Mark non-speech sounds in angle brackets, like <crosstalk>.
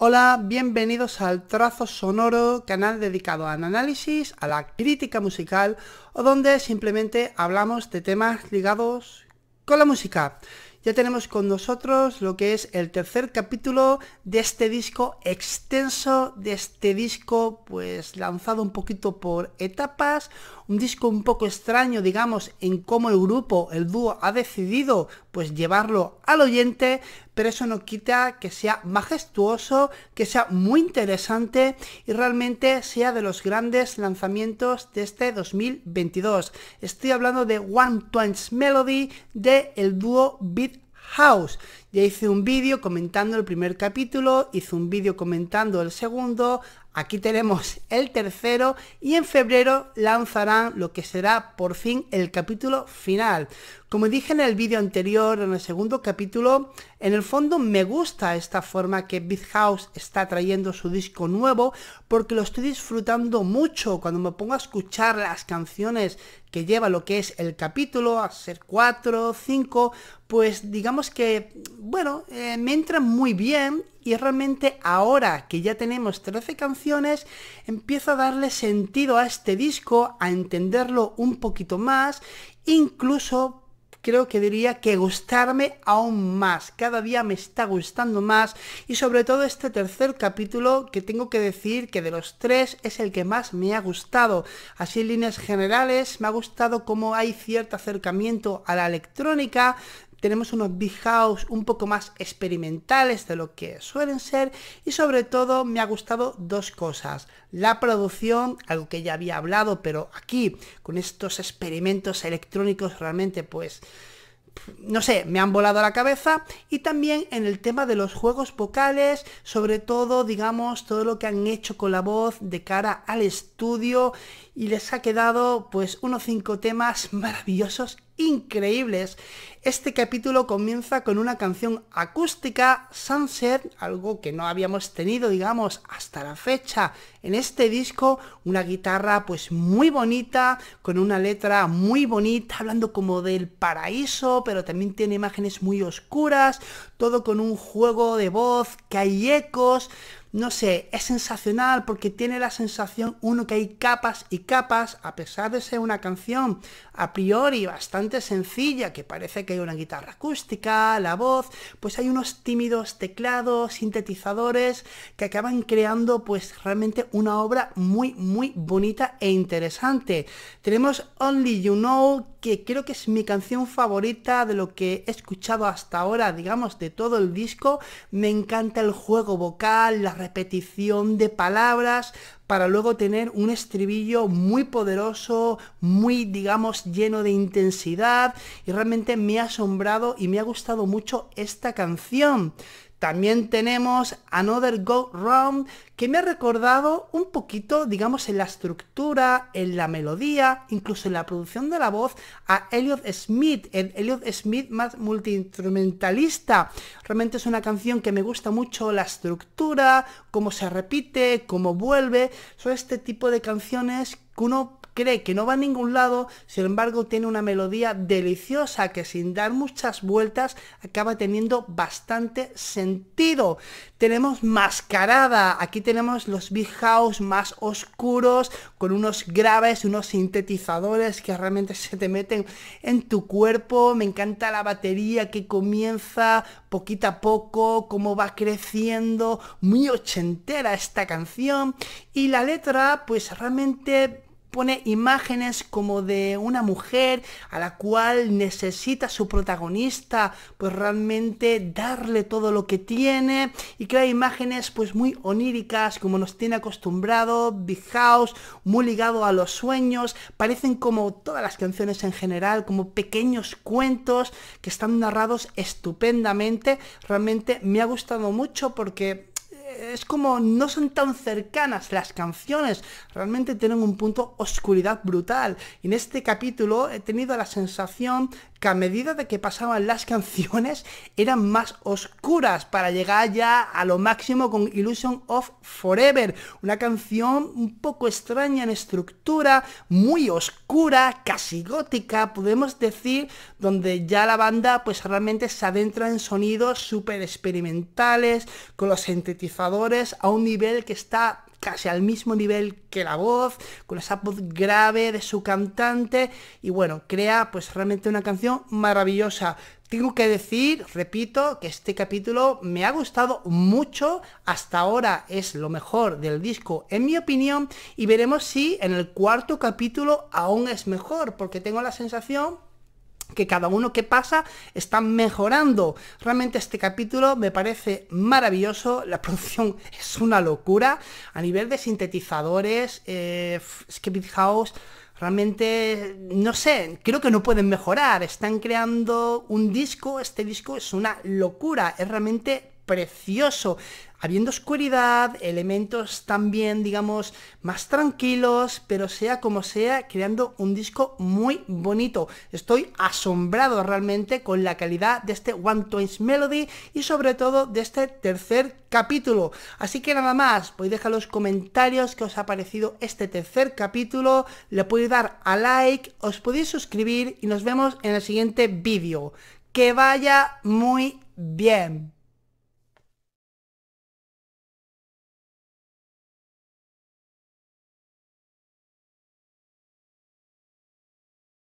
Hola, bienvenidos al Trazo Sonoro, canal dedicado al análisis, a la crítica musical o donde simplemente hablamos de temas ligados con la música. Ya tenemos con nosotros lo que es el tercer capítulo de este disco extenso, de este disco pues lanzado un poquito por etapas, un disco un poco extraño digamos en cómo el grupo, el dúo ha decidido pues llevarlo al oyente, pero eso no quita que sea majestuoso, que sea muy interesante y realmente sea de los grandes lanzamientos de este 2022. Estoy hablando de One Twins Melody de el dúo Beat House. Ya hice un vídeo comentando el primer capítulo, hice un vídeo comentando el segundo, aquí tenemos <laughs> el tercero y en febrero lanzarán lo que será por fin el capítulo final. Como dije en el vídeo anterior, en el segundo capítulo, en el fondo me gusta esta forma que Beat House está trayendo su disco nuevo porque lo estoy disfrutando mucho cuando me pongo a escuchar las canciones que lleva lo que es el capítulo, a ser 4, 5, pues digamos que bueno, eh, me entra muy bien y realmente ahora que ya tenemos 13 canciones, empiezo a darle sentido a este disco, a entenderlo un poquito más, incluso creo que diría que gustarme aún más. Cada día me está gustando más y sobre todo este tercer capítulo que tengo que decir que de los tres es el que más me ha gustado. Así en líneas generales me ha gustado cómo hay cierto acercamiento a la electrónica, tenemos unos big house un poco más experimentales de lo que suelen ser y sobre todo me ha gustado dos cosas. La producción, algo que ya había hablado, pero aquí con estos experimentos electrónicos realmente pues no sé, me han volado la cabeza y también en el tema de los juegos vocales, sobre todo, digamos, todo lo que han hecho con la voz de cara al estudio y les ha quedado pues unos cinco temas <laughs> maravillosos increíbles. Este capítulo comienza con una canción acústica, Sunset, algo que no habíamos tenido, digamos, hasta la fecha en este disco, una guitarra pues muy bonita, con una letra muy bonita, hablando como del paraíso, pero también tiene imágenes muy oscuras, todo con un juego de voz, que hay ecos, no sé, es sensacional porque tiene la sensación uno que hay capas y capas, a pesar de ser una canción a priori bastante sencilla, que parece que hay una guitarra acústica, la voz, pues hay unos tímidos teclados, sintetizadores, que acaban creando pues realmente una obra muy, muy bonita e interesante. Tenemos Only You Know, que creo que es mi canción favorita de lo que he escuchado hasta ahora, digamos, de todo el disco. Me encanta el juego vocal, la repetición de palabras, para luego tener un estribillo muy poderoso, muy, digamos, lleno de intensidad. Y realmente me ha asombrado y me ha gustado mucho esta canción. También tenemos Another Go Round, que me ha recordado un poquito, digamos, en la estructura, en la melodía, incluso en la producción de la voz, a Elliot Smith, el Elliot Smith más multiinstrumentalista. Realmente es una canción que me gusta mucho la estructura, cómo se repite, cómo vuelve, son este tipo de canciones que uno cree que no va a ningún lado, sin embargo tiene una melodía deliciosa que sin dar muchas vueltas acaba teniendo bastante sentido. Tenemos Mascarada, aquí tenemos los Big House más oscuros, con unos graves, unos sintetizadores que realmente se te meten en tu cuerpo, me encanta la batería que comienza poquito a poco, cómo va creciendo, muy ochentera esta canción y la letra pues realmente pone imágenes como de una mujer a la cual necesita su protagonista pues realmente darle todo lo que tiene y que hay imágenes pues muy oníricas como nos tiene acostumbrado Big House muy ligado a los sueños parecen como todas las canciones en general como pequeños cuentos que están narrados estupendamente realmente me ha gustado mucho porque es como no son tan cercanas las canciones, realmente tienen un punto oscuridad brutal. Y en este capítulo he tenido la sensación que a medida de que pasaban las canciones eran más oscuras para llegar ya a lo máximo con Illusion of Forever, una canción un poco extraña en estructura, muy oscura, casi gótica, podemos decir, donde ya la banda pues realmente se adentra en sonidos súper experimentales, con los sintetizadores a un nivel que está casi al mismo nivel que la voz, con esa voz grave de su cantante y bueno, crea pues realmente una canción maravillosa. Tengo que decir, repito, que este capítulo me ha gustado mucho, hasta ahora es lo mejor del disco en mi opinión y veremos si en el cuarto capítulo aún es mejor, porque tengo la sensación que cada uno que pasa está mejorando. Realmente este capítulo me parece maravilloso, la <laughs> producción es una locura a nivel de sintetizadores, eh, House realmente, no sé, creo que no pueden mejorar, están creando un disco, este disco es una locura, es realmente precioso, habiendo oscuridad, elementos también, digamos, más tranquilos, pero sea como sea, creando un disco muy bonito. Estoy asombrado realmente con la calidad de este One Twins Melody y sobre todo de este tercer capítulo. Así que nada más, podéis dejar los comentarios que os ha parecido este tercer capítulo, le podéis dar a like, os podéis suscribir y nos vemos en el siguiente vídeo. Que vaya muy bien.